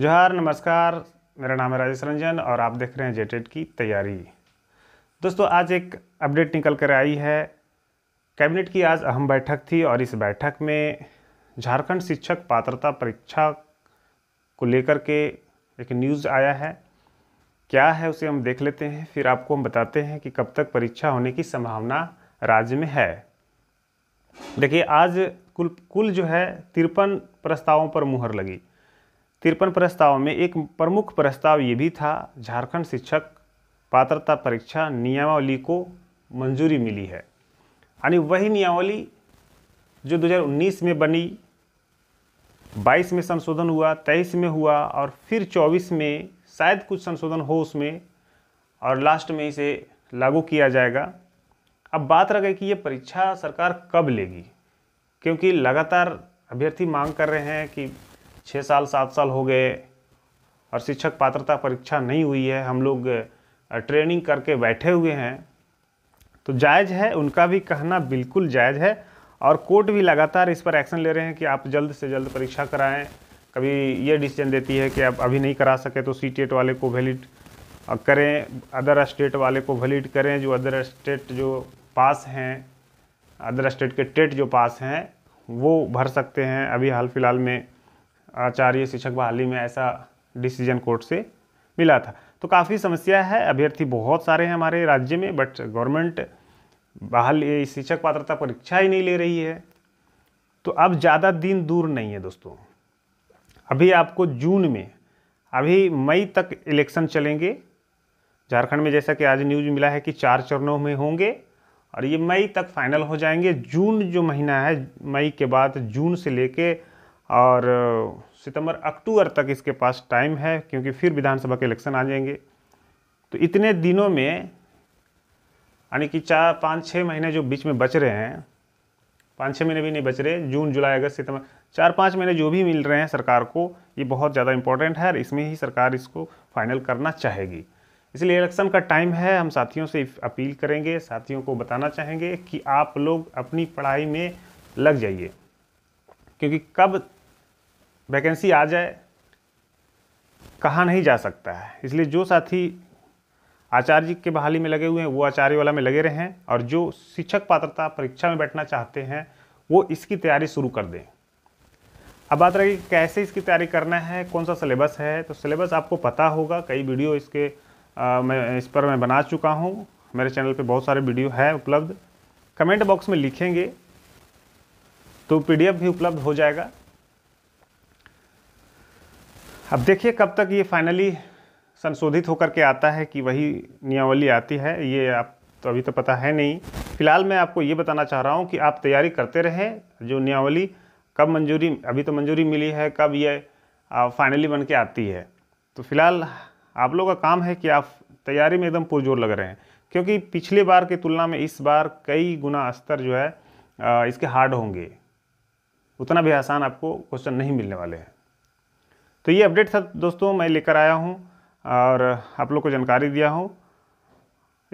जोहार नमस्कार मेरा नाम है राजेश रंजन और आप देख रहे हैं जेटेड की तैयारी दोस्तों आज एक अपडेट निकल कर आई है कैबिनेट की आज अहम बैठक थी और इस बैठक में झारखंड शिक्षक पात्रता परीक्षा को लेकर के एक न्यूज़ आया है क्या है उसे हम देख लेते हैं फिर आपको हम बताते हैं कि कब तक परीक्षा होने की संभावना राज्य में है देखिए आज कुल कुल जो है तिरपन प्रस्तावों पर मुहर लगी तिरपन प्रस्ताव में एक प्रमुख प्रस्ताव ये भी था झारखंड शिक्षक पात्रता परीक्षा नियमावली को मंजूरी मिली है यानी वही नियमावली जो 2019 में बनी 22 में संशोधन हुआ 23 में हुआ और फिर 24 में शायद कुछ संशोधन हो उसमें और लास्ट में इसे लागू किया जाएगा अब बात रह गई कि ये परीक्षा सरकार कब लेगी क्योंकि लगातार अभ्यर्थी मांग कर रहे हैं कि छः साल सात साल हो गए और शिक्षक पात्रता परीक्षा नहीं हुई है हम लोग ट्रेनिंग करके बैठे हुए हैं तो जायज़ है उनका भी कहना बिल्कुल जायज़ है और कोर्ट भी लगातार इस पर एक्शन ले रहे हैं कि आप जल्द से जल्द परीक्षा कराएं कभी ये डिसीजन देती है कि आप अभी नहीं करा सके तो सी वाले को वैलिड करें अदर स्टेट वाले को वैलिड करें जो अदर स्टेट जो पास हैं अदर स्टेट के टेट जो पास हैं वो भर सकते हैं अभी हाल फिलहाल में आचार्य शिक्षक बहाली में ऐसा डिसीजन कोर्ट से मिला था तो काफ़ी समस्या है अभ्यर्थी बहुत सारे हैं हमारे राज्य में बट गवर्नमेंट बहाल शिक्षक पात्रता परीक्षा ही नहीं ले रही है तो अब ज़्यादा दिन दूर नहीं है दोस्तों अभी आपको जून में अभी मई तक इलेक्शन चलेंगे झारखंड में जैसा कि आज न्यूज मिला है कि चार चरणों में होंगे और ये मई तक फाइनल हो जाएंगे जून जो महीना है मई के बाद जून से लेके और सितंबर अक्टूबर तक इसके पास टाइम है क्योंकि फिर विधानसभा के इलेक्शन आ जाएंगे तो इतने दिनों में यानी कि चार पाँच छः महीने जो बीच में बच रहे हैं पाँच छः महीने भी नहीं बच रहे जून जुलाई अगस्त सितंबर चार पाँच महीने जो भी मिल रहे हैं सरकार को ये बहुत ज़्यादा इंपॉर्टेंट है और इसमें ही सरकार इसको फाइनल करना चाहेगी इसलिए इलेक्शन का टाइम है हम साथियों से अपील करेंगे साथियों को बताना चाहेंगे कि आप लोग अपनी पढ़ाई में लग जाइए क्योंकि कब वैकेंसी आ जाए कहाँ नहीं जा सकता है इसलिए जो साथी आचार्य जी के बहाली में लगे हुए हैं वो आचार्य वाला में लगे रहें और जो शिक्षक पात्रता परीक्षा में बैठना चाहते हैं वो इसकी तैयारी शुरू कर दें अब बात रही कैसे इसकी तैयारी करना है कौन सा सिलेबस है तो सिलेबस आपको पता होगा कई वीडियो इसके आ, मैं इस पर मैं बना चुका हूँ मेरे चैनल पे बहुत सारे वीडियो हैं उपलब्ध कमेंट बॉक्स में लिखेंगे तो पीडीएफ भी उपलब्ध हो जाएगा अब देखिए कब तक ये फाइनली संशोधित होकर के आता है कि वही नियमावली आती है ये आप तो अभी तो पता है नहीं फिलहाल मैं आपको ये बताना चाह रहा हूँ कि आप तैयारी करते रहें जो नियमावली कब मंजूरी अभी तो मंजूरी मिली है कब ये फाइनली बन के आती है तो फिलहाल आप लोगों का काम है कि आप तैयारी में एकदम पुरजोर लग रहे हैं क्योंकि पिछले बार की तुलना में इस बार कई गुना स्तर जो है इसके हार्ड होंगे उतना भी आसान आपको क्वेश्चन नहीं मिलने वाले हैं तो ये अपडेट सब दोस्तों मैं लेकर आया हूँ और आप लोग को जानकारी दिया हूँ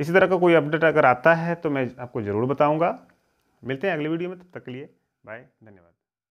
इसी तरह का कोई अपडेट अगर आता है तो मैं आपको ज़रूर बताऊँगा मिलते हैं अगली वीडियो में तब तक के लिए बाय धन्यवाद